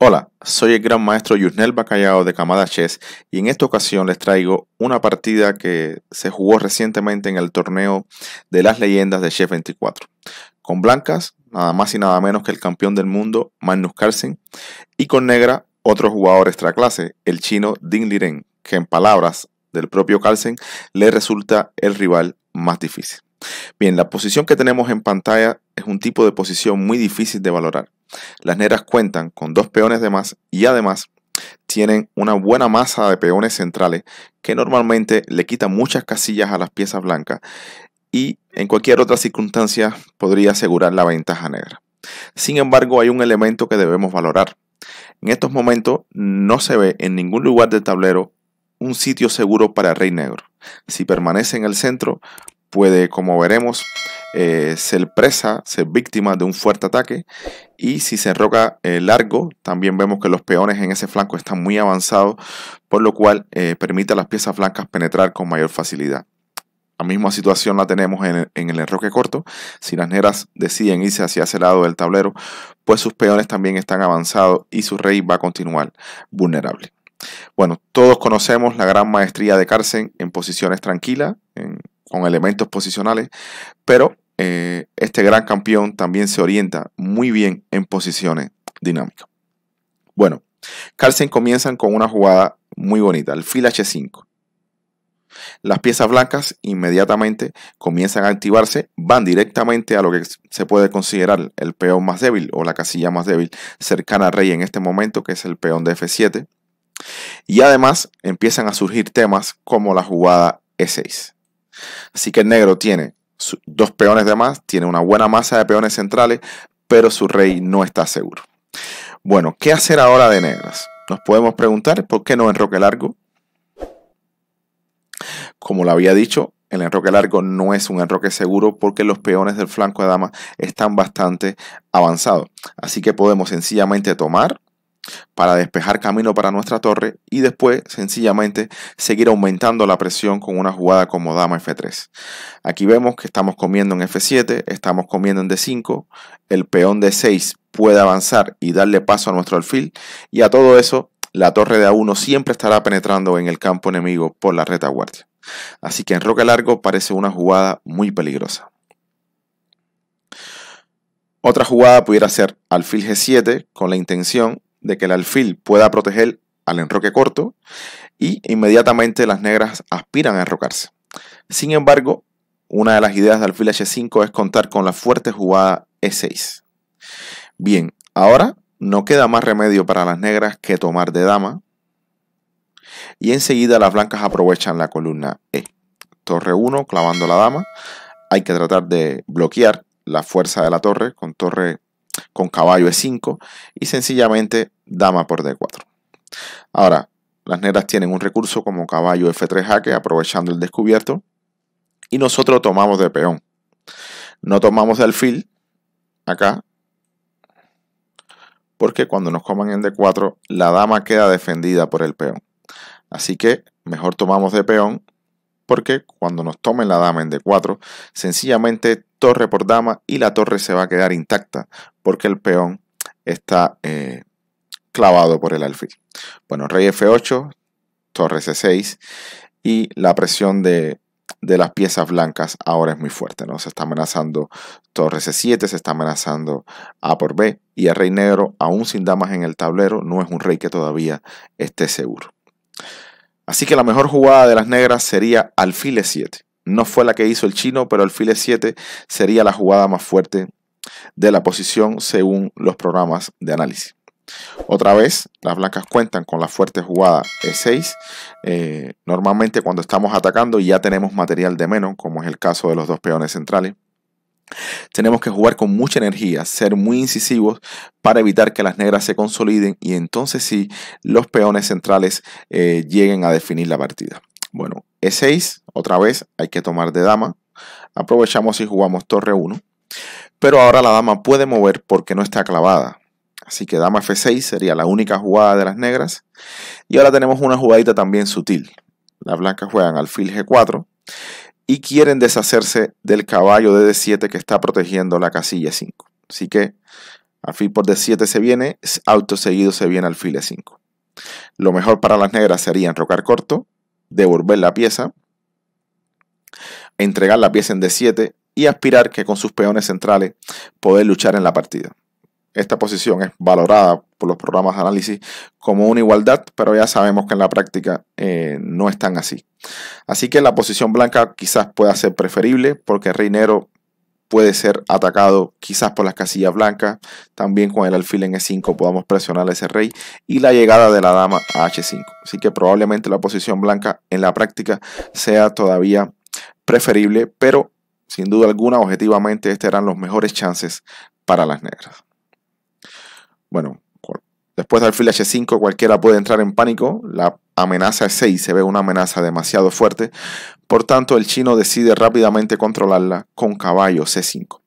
Hola, soy el gran maestro Yusnel Bacallao de Camada Chess y en esta ocasión les traigo una partida que se jugó recientemente en el torneo de las leyendas de chef 24. Con blancas, nada más y nada menos que el campeón del mundo, Magnus Carlsen, y con negra, otro jugador extra clase, el chino Ding Liren, que en palabras del propio Carlsen le resulta el rival más difícil. Bien, la posición que tenemos en pantalla es un tipo de posición muy difícil de valorar. Las negras cuentan con dos peones de más y además tienen una buena masa de peones centrales que normalmente le quita muchas casillas a las piezas blancas y en cualquier otra circunstancia podría asegurar la ventaja negra. Sin embargo, hay un elemento que debemos valorar. En estos momentos no se ve en ningún lugar del tablero un sitio seguro para el rey negro. Si permanece en el centro, puede, como veremos, eh, ser presa, ser víctima de un fuerte ataque. Y si se enroca eh, largo, también vemos que los peones en ese flanco están muy avanzados, por lo cual eh, permite a las piezas blancas penetrar con mayor facilidad. La misma situación la tenemos en el, enroque corto. Si las negras deciden irse hacia ese lado del tablero, pues sus peones también están avanzados y su rey va a continuar vulnerable. Bueno, todos conocemos la gran maestría de Carlsen en posiciones tranquilas, con elementos posicionales, pero eh, este gran campeón también se orienta muy bien en posiciones dinámicas. Bueno, Carlsen comienzan con una jugada muy bonita, el fil H5. Las piezas blancas inmediatamente comienzan a activarse, van directamente a lo que se puede considerar el peón más débil o la casilla más débil cercana al rey en este momento, que es el peón de F7. Y además empiezan a surgir temas como la jugada E6. Así que el negro tiene dos peones de más, tiene una buena masa de peones centrales, pero su rey no está seguro. Bueno, ¿qué hacer ahora de negras? Nos podemos preguntar por qué no enroque largo. Como lo había dicho, el enroque largo no es un enroque seguro porque los peones del flanco de dama están bastante avanzados. Así que podemos sencillamente tomar para despejar camino para nuestra torre y después sencillamente seguir aumentando la presión con una jugada como dama F3. Aquí vemos que estamos comiendo en F7, estamos comiendo en D5, el peón D6 puede avanzar y darle paso a nuestro alfil y a todo eso la torre de A1 siempre estará penetrando en el campo enemigo por la retaguardia. Así que en roque largo parece una jugada muy peligrosa. Otra jugada pudiera ser alfil G7 con la intención de que el alfil pueda proteger al enroque corto y inmediatamente las negras aspiran a enrocarse. Sin embargo, una de las ideas del alfil H5 es contar con la fuerte jugada E6. Bien, ahora no queda más remedio para las negras que tomar de dama y enseguida las blancas aprovechan la columna E. Torre 1 clavando la dama. Hay que tratar de bloquear la fuerza de la torre con torre con caballo E5 y sencillamente dama por D4. Ahora, las negras tienen un recurso como caballo F3 jaque aprovechando el descubierto y nosotros tomamos de peón. No tomamos de alfil acá porque cuando nos coman en D4 la dama queda defendida por el peón. Así que mejor tomamos de peón porque cuando nos tomen la dama en D4, sencillamente torre por dama y la torre se va a quedar intacta porque el peón está eh, clavado por el alfil. Bueno, rey F8, torre C6 y la presión de, las piezas blancas ahora es muy fuerte, ¿no? Se está amenazando torre C7, se está amenazando A por B y el rey negro, aún sin damas en el tablero, no es un rey que todavía esté seguro. Así que la mejor jugada de las negras sería alfile 7. No fue la que hizo el chino, pero alfile 7 sería la jugada más fuerte de la posición según los programas de análisis. Otra vez, las blancas cuentan con la fuerte jugada E6. Eh, normalmente cuando estamos atacando ya tenemos material de menos, como es el caso de los dos peones centrales. Tenemos que jugar con mucha energía, ser muy incisivos para evitar que las negras se consoliden y entonces sí los peones centrales eh, lleguen a definir la partida. Bueno, E6, otra vez hay que tomar de dama. Aprovechamos y jugamos torre 1. Pero ahora la dama puede mover porque no está clavada. Así que dama F6 sería la única jugada de las negras. Y ahora tenemos una jugadita también sutil. Las blancas juegan alfil G4 y quieren deshacerse del caballo de D7 que está protegiendo la casilla 5. Así que alfil por D7 se viene, auto seguido se viene alfil E5. Lo mejor para las negras sería enrocar corto, devolver la pieza, entregar la pieza en D7 y aspirar que con sus peones centrales poder luchar en la partida. Esta posición es valorada por los programas de análisis como una igualdad, pero ya sabemos que en la práctica eh, no es tan así. Así que la posición blanca quizás pueda ser preferible porque el rey negro puede ser atacado quizás por las casillas blancas. También con el alfil en E5 podamos presionar a ese rey y la llegada de la dama a H5. Así que probablemente la posición blanca en la práctica sea todavía preferible, pero sin duda alguna objetivamente estos eran los mejores chances para las negras. Bueno, después del alfil H5 cualquiera puede entrar en pánico. La amenaza es 6 se ve una amenaza demasiado fuerte. Por tanto, el chino decide rápidamente controlarla con caballo C5.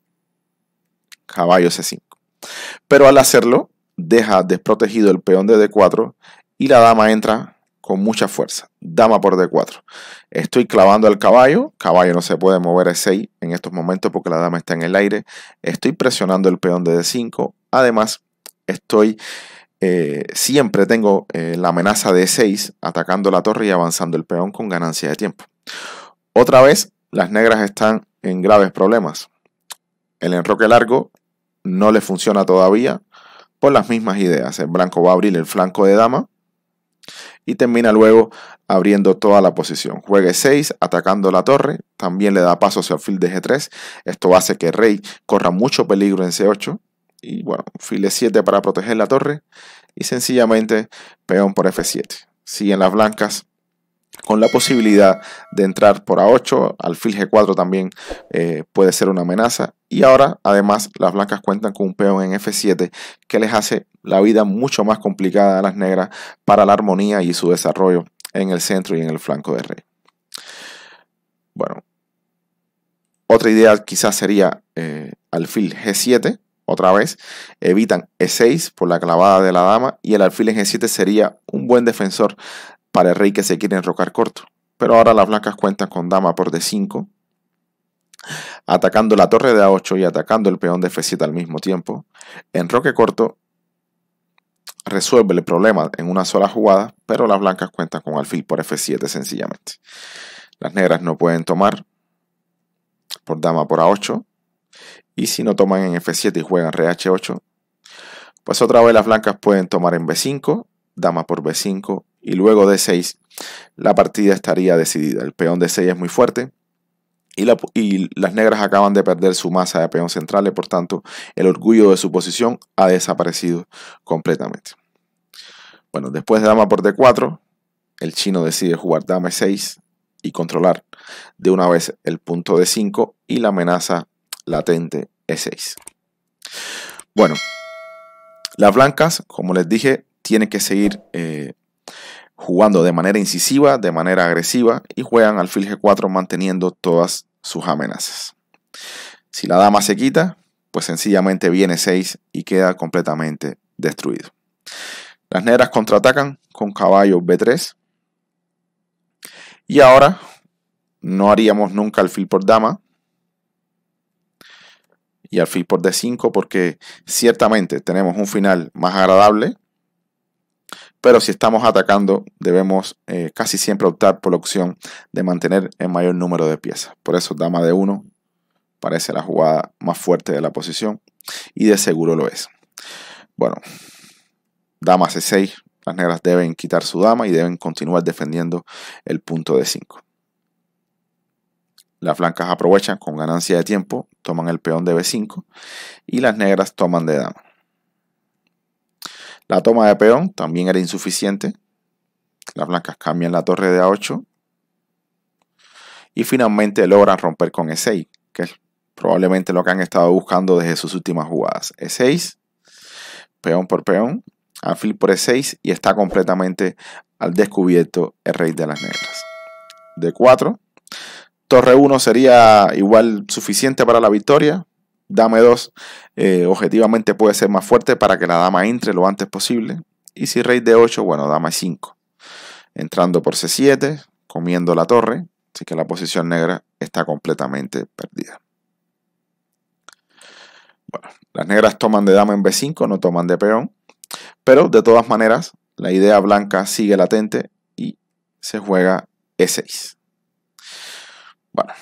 Caballo C5. Pero al hacerlo, deja desprotegido el peón de D4 y la dama entra con mucha fuerza. Dama por D4. Estoy clavando al caballo. Caballo no se puede mover a 6 en estos momentos porque la dama está en el aire. Estoy presionando el peón de D5. Además, Estoy, eh, siempre tengo eh, la amenaza de 6 atacando la torre y avanzando el peón con ganancia de tiempo. Otra vez, las negras están en graves problemas. El enroque largo no le funciona todavía por las mismas ideas. El blanco va a abrir el flanco de dama y termina luego abriendo toda la posición. Juegue 6, atacando la torre, también le da paso hacia el alfil de G3. Esto hace que rey corra mucho peligro en C8 y bueno, file 7 para proteger la torre y sencillamente peón por F7. Siguen las blancas con la posibilidad de entrar por A8, alfil G4 también eh, puede ser una amenaza. Y ahora, además, las blancas cuentan con un peón en F7 que les hace la vida mucho más complicada a las negras para la armonía y su desarrollo en el centro y en el flanco de rey. Bueno, otra idea quizás sería eh, alfil G7, otra vez, evitan E6 por la clavada de la dama y el alfil en G7 e sería un buen defensor para el rey que se quiere enrocar corto. Pero ahora las blancas cuentan con dama por D5, atacando la torre de A8 y atacando el peón de F7 al mismo tiempo. Enroque corto resuelve el problema en una sola jugada, pero las blancas cuentan con alfil por F7 sencillamente. Las negras no pueden tomar por dama por A8 y si no toman en F7 y juegan RH8, pues otra vez las blancas pueden tomar en B5, dama por B5 y luego D6. La partida estaría decidida. El peón D6 es muy fuerte. Y, las negras acaban de perder su masa de peón central por tanto el orgullo de su posición ha desaparecido completamente. Bueno, después de dama por d4, el chino decide jugar dama 6 e y controlar de una vez el punto d5 y la amenaza latente 6 e Bueno, las blancas, como les dije, tienen que seguir eh, jugando de manera incisiva, de manera agresiva y juegan al alfil G4 manteniendo todas sus amenazas. Si la dama se quita, pues sencillamente viene 6 y queda completamente destruido. Las negras contraatacan con caballo B3. Y ahora no haríamos nunca alfil por dama, y fin por D5 porque ciertamente tenemos un final más agradable, pero si estamos atacando debemos eh, casi siempre optar por la opción de mantener el mayor número de piezas. Por eso dama de 1 parece la jugada más fuerte de la posición y de seguro lo es. Bueno, dama C6, las negras deben quitar su dama y deben continuar defendiendo el punto D5. Las blancas aprovechan con ganancia de tiempo toman el peón de B5 y las negras toman de dama. La toma de peón también era insuficiente. Las blancas cambian la torre de A8 y finalmente logran romper con E6, que es probablemente lo que han estado buscando desde sus últimas jugadas. E6, peón por peón, alfil por E6 y está completamente al descubierto el rey de las negras. D4, Torre 1 sería igual suficiente para la victoria. Dame 2 eh, objetivamente puede ser más fuerte para que la dama entre lo antes posible. Y si rey de 8, bueno, dama 5. Entrando por C7, comiendo la torre. Así que la posición negra está completamente perdida. Bueno, las negras toman de dama en B5, no toman de peón. Pero de todas maneras, la idea blanca sigue latente y se juega E6. Bueno,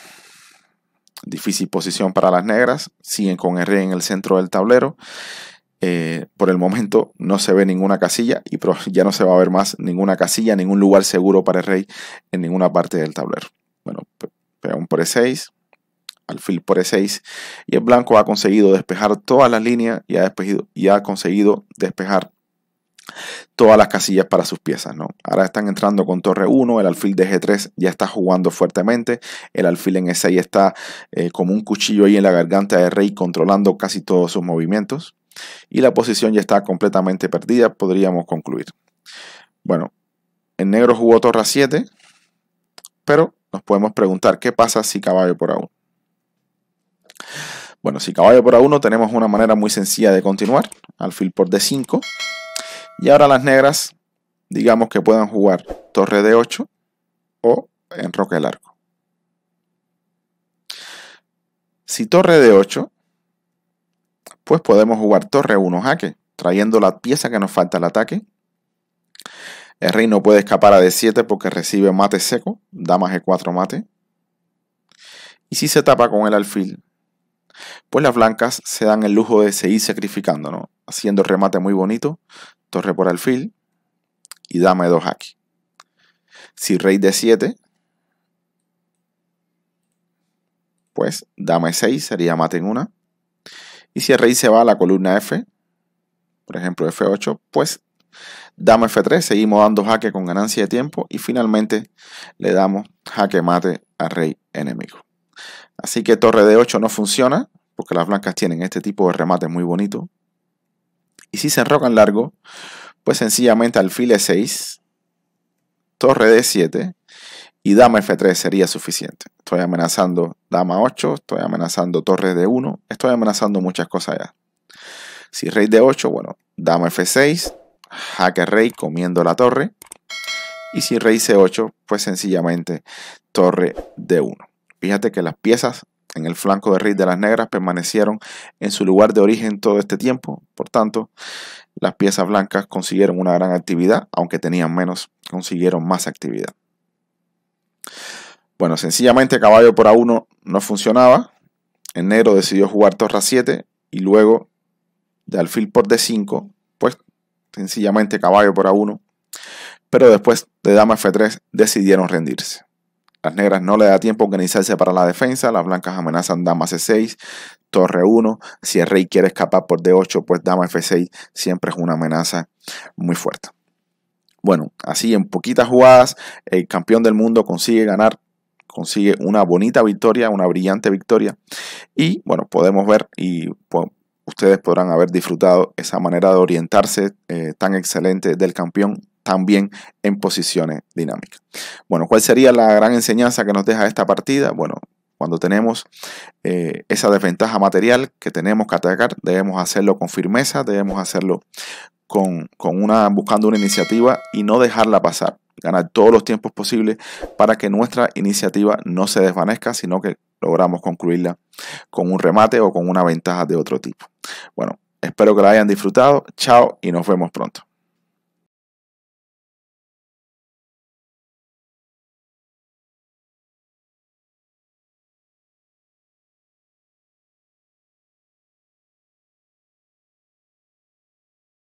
difícil posición para las negras. Siguen con rey en el centro del tablero. Eh, por el momento no se ve ninguna casilla y ya no se va a ver más ninguna casilla, ningún lugar seguro para el rey en ninguna parte del tablero. Bueno, peón por E6, alfil por E6 y el blanco ha conseguido despejar todas las líneas y ha, y ha conseguido despejar todas las casillas para sus piezas, Ahora están entrando con torre 1, el alfil de G3 ya está jugando fuertemente, el alfil en E6 está eh, como un cuchillo ahí en la garganta de rey controlando casi todos sus movimientos y la posición ya está completamente perdida, podríamos concluir. Bueno, en negro jugó torre 7, pero nos podemos preguntar qué pasa si caballo por A1. Bueno, si caballo por A1 tenemos una manera muy sencilla de continuar, alfil por D5, y ahora las negras, digamos que puedan jugar torre de 8 o enroque el arco. Si torre de 8, pues podemos jugar torre 1 jaque, trayendo la pieza que nos falta al ataque. El rey no puede escapar a d7 porque recibe mate seco, dama de 4 mate. Y si se tapa con el alfil, pues las blancas se dan el lujo de seguir sacrificando, ¿no? Haciendo remate muy bonito, torre por alfil y dame dos aquí. Si rey de 7, pues dame 6 sería mate en una. Y si el rey se va a la columna F, por ejemplo F8, pues dame F3, seguimos dando jaque con ganancia de tiempo y finalmente le damos jaque mate al rey enemigo. Así que torre d 8 no funciona, porque las blancas tienen este tipo de remate muy bonito. Y si se enrocan largo, pues sencillamente alfil E6, torre D7 y dama F3 sería suficiente. Estoy amenazando dama 8, estoy amenazando torre D1, estoy amenazando muchas cosas ya. Si rey D8, bueno, dama F6, jaque rey comiendo la torre. Y si rey C8, pues sencillamente torre D1. Fíjate que las piezas en el flanco de rey de las Negras permanecieron en su lugar de origen todo este tiempo. Por tanto, las piezas blancas consiguieron una gran actividad, aunque tenían menos, consiguieron más actividad. Bueno, sencillamente caballo por A1 no funcionaba. En negro decidió jugar torre A7 y luego de alfil por D5, pues sencillamente caballo por A1. Pero después de dama F3 decidieron rendirse. Las negras no le da tiempo a organizarse para la defensa, las blancas amenazan dama c6, torre 1, si el rey quiere escapar por d8, pues dama f6 siempre es una amenaza muy fuerte. Bueno, así en poquitas jugadas el campeón del mundo consigue ganar, consigue una bonita victoria, una brillante victoria y bueno, podemos ver y ustedes podrán haber disfrutado esa manera de orientarse eh, tan excelente del campeón también en posiciones dinámicas. Bueno, ¿cuál sería la gran enseñanza que nos deja esta partida? Bueno, cuando tenemos eh, esa desventaja material que tenemos que atacar, debemos hacerlo con firmeza, debemos hacerlo con, una, buscando una iniciativa y no dejarla pasar. Ganar todos los tiempos posibles para que nuestra iniciativa no se desvanezca, sino que logramos concluirla con un remate o con una ventaja de otro tipo. Bueno, espero que la hayan disfrutado. Chao y nos vemos pronto.